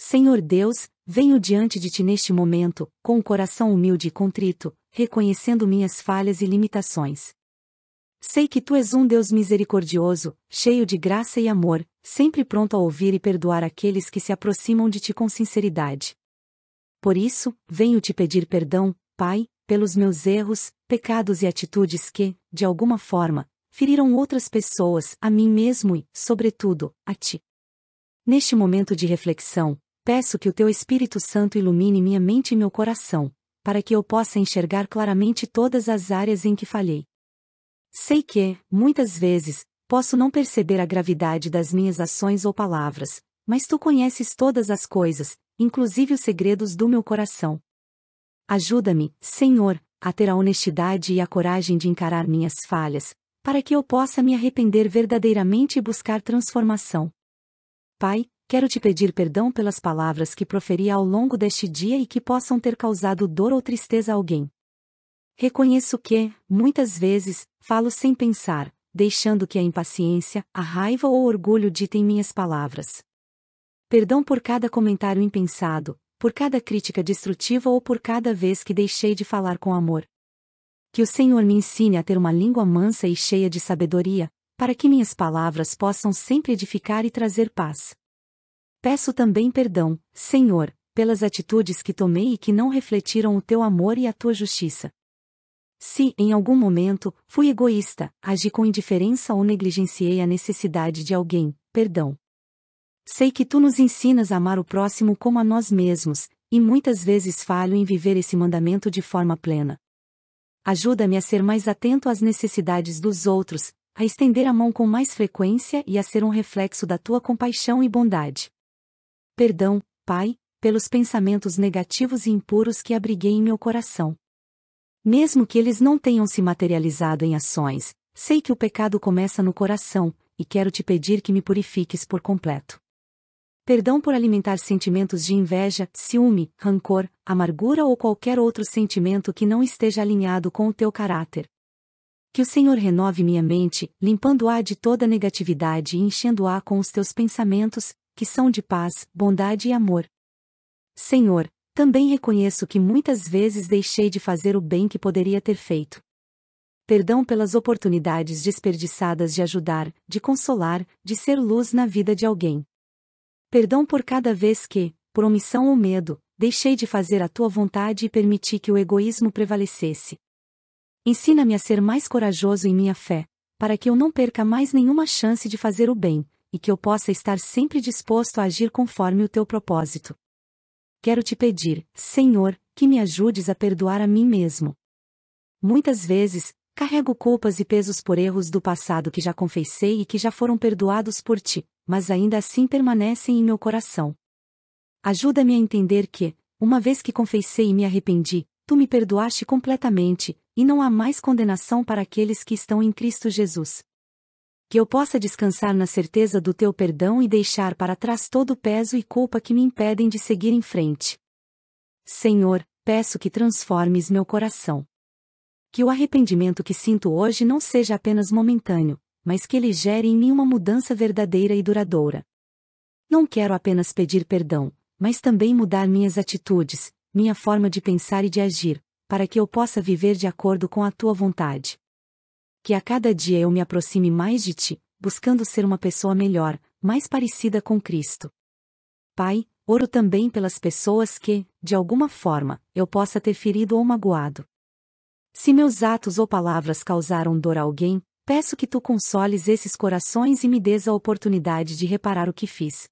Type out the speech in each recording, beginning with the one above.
Senhor Deus, venho diante de ti neste momento, com o um coração humilde e contrito, reconhecendo minhas falhas e limitações. Sei que tu és um Deus misericordioso, cheio de graça e amor, sempre pronto a ouvir e perdoar aqueles que se aproximam de ti com sinceridade. Por isso, venho te pedir perdão, Pai, pelos meus erros, pecados e atitudes que, de alguma forma, feriram outras pessoas, a mim mesmo e, sobretudo, a ti. Neste momento de reflexão, Peço que o teu Espírito Santo ilumine minha mente e meu coração, para que eu possa enxergar claramente todas as áreas em que falhei. Sei que, muitas vezes, posso não perceber a gravidade das minhas ações ou palavras, mas tu conheces todas as coisas, inclusive os segredos do meu coração. Ajuda-me, Senhor, a ter a honestidade e a coragem de encarar minhas falhas, para que eu possa me arrepender verdadeiramente e buscar transformação. Pai, quero te pedir perdão pelas palavras que proferi ao longo deste dia e que possam ter causado dor ou tristeza a alguém. Reconheço que, muitas vezes, falo sem pensar, deixando que a impaciência, a raiva ou o orgulho ditem minhas palavras. Perdão por cada comentário impensado, por cada crítica destrutiva ou por cada vez que deixei de falar com amor. Que o Senhor me ensine a ter uma língua mansa e cheia de sabedoria, para que minhas palavras possam sempre edificar e trazer paz. Peço também perdão, Senhor, pelas atitudes que tomei e que não refletiram o teu amor e a tua justiça. Se, em algum momento, fui egoísta, agi com indiferença ou negligenciei a necessidade de alguém, perdão. Sei que tu nos ensinas a amar o próximo como a nós mesmos, e muitas vezes falho em viver esse mandamento de forma plena. Ajuda-me a ser mais atento às necessidades dos outros, a estender a mão com mais frequência e a ser um reflexo da tua compaixão e bondade. Perdão, Pai, pelos pensamentos negativos e impuros que abriguei em meu coração. Mesmo que eles não tenham se materializado em ações, sei que o pecado começa no coração, e quero te pedir que me purifiques por completo. Perdão por alimentar sentimentos de inveja, ciúme, rancor, amargura ou qualquer outro sentimento que não esteja alinhado com o teu caráter. Que o Senhor renove minha mente, limpando-a de toda negatividade e enchendo-a com os teus pensamentos, que são de paz, bondade e amor. Senhor, também reconheço que muitas vezes deixei de fazer o bem que poderia ter feito. Perdão pelas oportunidades desperdiçadas de ajudar, de consolar, de ser luz na vida de alguém. Perdão por cada vez que, por omissão ou medo, deixei de fazer a tua vontade e permiti que o egoísmo prevalecesse. Ensina-me a ser mais corajoso em minha fé, para que eu não perca mais nenhuma chance de fazer o bem, e que eu possa estar sempre disposto a agir conforme o teu propósito. Quero te pedir, Senhor, que me ajudes a perdoar a mim mesmo. Muitas vezes, carrego culpas e pesos por erros do passado que já confessei e que já foram perdoados por ti, mas ainda assim permanecem em meu coração. Ajuda-me a entender que, uma vez que confessei e me arrependi, tu me perdoaste completamente, e não há mais condenação para aqueles que estão em Cristo Jesus que eu possa descansar na certeza do teu perdão e deixar para trás todo o peso e culpa que me impedem de seguir em frente. Senhor, peço que transformes meu coração. Que o arrependimento que sinto hoje não seja apenas momentâneo, mas que ele gere em mim uma mudança verdadeira e duradoura. Não quero apenas pedir perdão, mas também mudar minhas atitudes, minha forma de pensar e de agir, para que eu possa viver de acordo com a tua vontade que a cada dia eu me aproxime mais de ti, buscando ser uma pessoa melhor, mais parecida com Cristo. Pai, oro também pelas pessoas que, de alguma forma, eu possa ter ferido ou magoado. Se meus atos ou palavras causaram dor a alguém, peço que tu consoles esses corações e me dês a oportunidade de reparar o que fiz.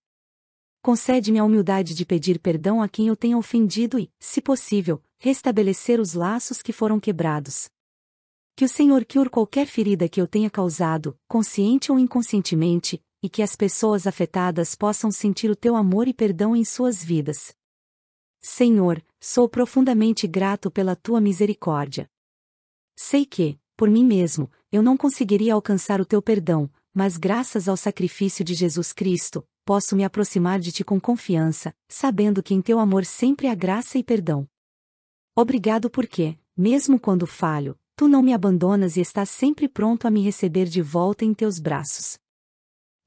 Concede-me a humildade de pedir perdão a quem eu tenha ofendido e, se possível, restabelecer os laços que foram quebrados, que o Senhor cure qualquer ferida que eu tenha causado, consciente ou inconscientemente, e que as pessoas afetadas possam sentir o teu amor e perdão em suas vidas. Senhor, sou profundamente grato pela tua misericórdia. Sei que, por mim mesmo, eu não conseguiria alcançar o teu perdão, mas graças ao sacrifício de Jesus Cristo, posso me aproximar de ti com confiança, sabendo que em teu amor sempre há graça e perdão. Obrigado porque, mesmo quando falho, tu não me abandonas e estás sempre pronto a me receber de volta em teus braços.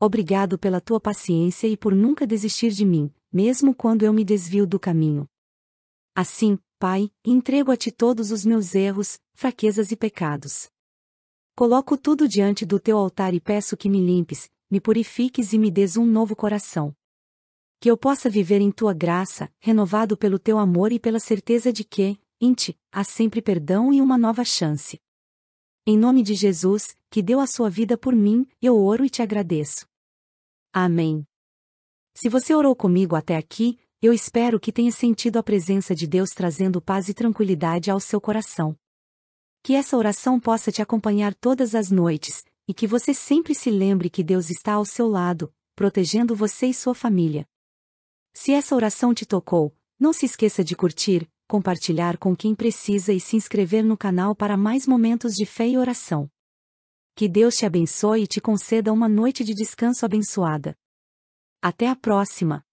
Obrigado pela tua paciência e por nunca desistir de mim, mesmo quando eu me desvio do caminho. Assim, Pai, entrego a ti todos os meus erros, fraquezas e pecados. Coloco tudo diante do teu altar e peço que me limpes, me purifiques e me des um novo coração. Que eu possa viver em tua graça, renovado pelo teu amor e pela certeza de que, Int, há sempre perdão e uma nova chance. Em nome de Jesus, que deu a sua vida por mim, eu oro e te agradeço. Amém. Se você orou comigo até aqui, eu espero que tenha sentido a presença de Deus trazendo paz e tranquilidade ao seu coração. Que essa oração possa te acompanhar todas as noites, e que você sempre se lembre que Deus está ao seu lado, protegendo você e sua família. Se essa oração te tocou, não se esqueça de curtir, compartilhar com quem precisa e se inscrever no canal para mais momentos de fé e oração. Que Deus te abençoe e te conceda uma noite de descanso abençoada. Até a próxima!